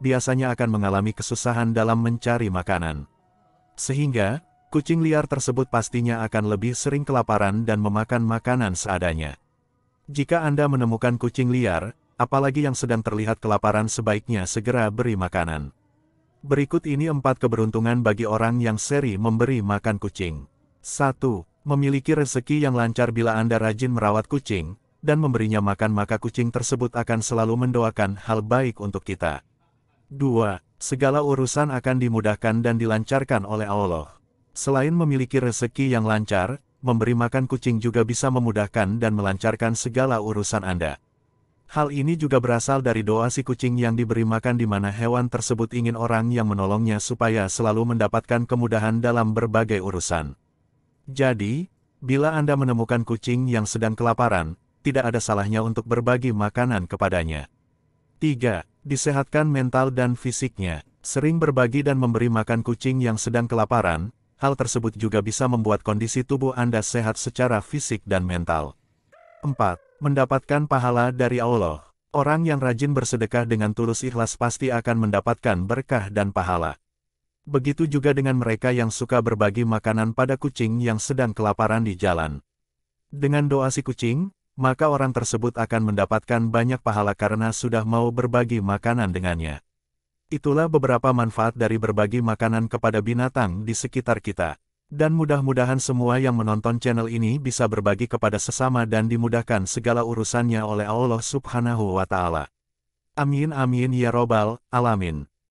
biasanya akan mengalami kesusahan dalam mencari makanan. Sehingga, kucing liar tersebut pastinya akan lebih sering kelaparan dan memakan makanan seadanya. Jika Anda menemukan kucing liar, apalagi yang sedang terlihat kelaparan sebaiknya segera beri makanan. Berikut ini empat keberuntungan bagi orang yang seri memberi makan kucing. 1. Memiliki rezeki yang lancar bila Anda rajin merawat kucing, dan memberinya makan maka kucing tersebut akan selalu mendoakan hal baik untuk kita. 2. Segala urusan akan dimudahkan dan dilancarkan oleh Allah. Selain memiliki rezeki yang lancar, memberi makan kucing juga bisa memudahkan dan melancarkan segala urusan Anda. Hal ini juga berasal dari doa si kucing yang diberi makan di mana hewan tersebut ingin orang yang menolongnya supaya selalu mendapatkan kemudahan dalam berbagai urusan. Jadi, bila Anda menemukan kucing yang sedang kelaparan, tidak ada salahnya untuk berbagi makanan kepadanya. 3 disehatkan mental dan fisiknya, sering berbagi dan memberi makan kucing yang sedang kelaparan, hal tersebut juga bisa membuat kondisi tubuh Anda sehat secara fisik dan mental. 4. Mendapatkan pahala dari Allah Orang yang rajin bersedekah dengan tulus ikhlas pasti akan mendapatkan berkah dan pahala. Begitu juga dengan mereka yang suka berbagi makanan pada kucing yang sedang kelaparan di jalan. Dengan doa si kucing, maka orang tersebut akan mendapatkan banyak pahala karena sudah mau berbagi makanan dengannya. Itulah beberapa manfaat dari berbagi makanan kepada binatang di sekitar kita. Dan mudah-mudahan semua yang menonton channel ini bisa berbagi kepada sesama dan dimudahkan segala urusannya oleh Allah subhanahu wa ta'ala. Amin amin ya robbal alamin.